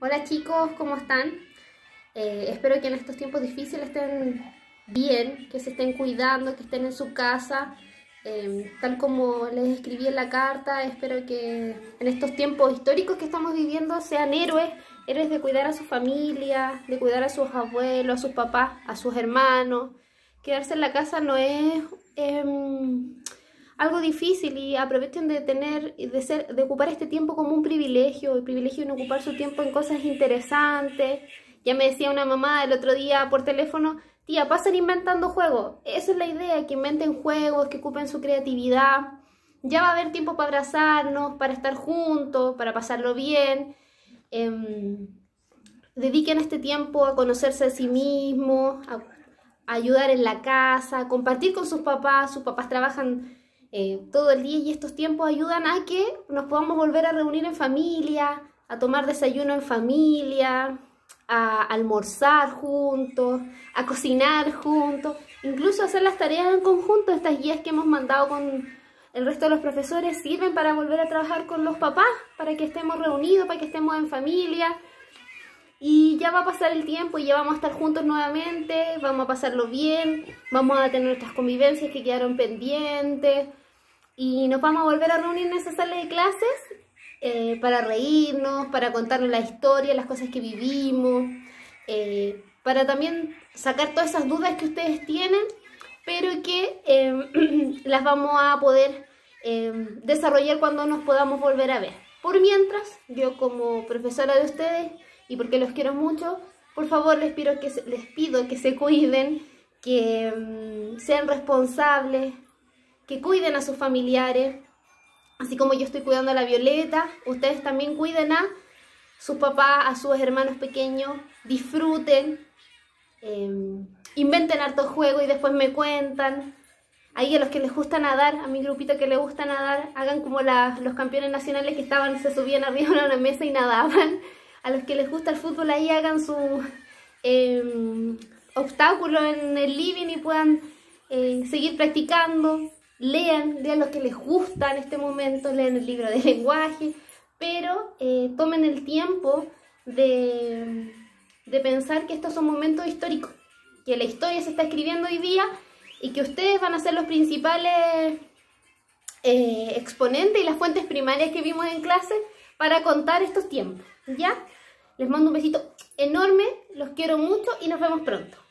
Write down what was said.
Hola chicos, ¿cómo están? Eh, espero que en estos tiempos difíciles estén bien, que se estén cuidando, que estén en su casa. Em, tal como les escribí en la carta, espero que en estos tiempos históricos que estamos viviendo sean héroes, héroes de cuidar a su familia, de cuidar a sus abuelos, a sus papás, a sus hermanos. Quedarse en la casa no es... Em, algo difícil y aprovechen de tener, de, ser, de ocupar este tiempo como un privilegio, el privilegio en ocupar su tiempo en cosas interesantes. Ya me decía una mamá el otro día por teléfono, tía, pasen inventando juegos. Esa es la idea, que inventen juegos, que ocupen su creatividad. Ya va a haber tiempo para abrazarnos, para estar juntos, para pasarlo bien. Em, dediquen este tiempo a conocerse a sí mismos, a, a ayudar en la casa, a compartir con sus papás. Sus papás trabajan eh, todo el día y estos tiempos ayudan a que nos podamos volver a reunir en familia, a tomar desayuno en familia, a almorzar juntos, a cocinar juntos, incluso hacer las tareas en conjunto. Estas guías que hemos mandado con el resto de los profesores sirven para volver a trabajar con los papás, para que estemos reunidos, para que estemos en familia. Y ya va a pasar el tiempo y ya vamos a estar juntos nuevamente, vamos a pasarlo bien, vamos a tener nuestras convivencias que quedaron pendientes, y nos vamos a volver a reunir en esa sala de clases eh, para reírnos, para contarnos la historia, las cosas que vivimos, eh, para también sacar todas esas dudas que ustedes tienen, pero que em, las vamos a poder em, desarrollar cuando nos podamos volver a ver. Por mientras, yo como profesora de ustedes, y porque los quiero mucho, por favor les pido que les pido que se cuiden, que em, sean responsables, que cuiden a sus familiares, así como yo estoy cuidando a la Violeta, ustedes también cuiden a sus papás, a sus hermanos pequeños, disfruten, em, inventen harto juegos y después me cuentan. Ahí a los que les gusta nadar, a mi grupito que les gusta nadar, hagan como los campeones nacionales que estaban, se subían arriba a una mesa y nadaban. A los que les gusta el fútbol, ahí hagan su em, obstáculo en el living y puedan eh, seguir practicando lean, lean lo que les gusta en este momento, lean el libro de lenguaje, pero eh, tomen el tiempo de, de pensar que estos son momentos históricos, que la historia se está escribiendo hoy día y que ustedes van a ser los principales eh, exponentes y las fuentes primarias que vimos en clase para contar estos tiempos, ¿ya? Les mando un besito enorme, los quiero mucho y nos vemos pronto.